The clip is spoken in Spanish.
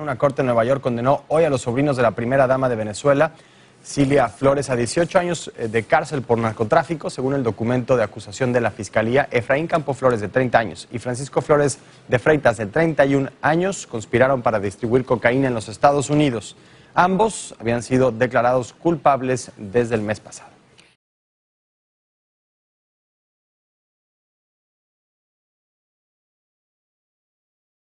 Una corte en Nueva York condenó hoy a los sobrinos de la primera dama de Venezuela, Cilia Flores, a 18 años eh, de cárcel por narcotráfico, según el documento de acusación de la Fiscalía. Efraín Campo Flores, de 30 años, y Francisco Flores de Freitas, de 31 años, conspiraron para distribuir cocaína en los Estados Unidos. Ambos habían sido declarados culpables desde el mes pasado.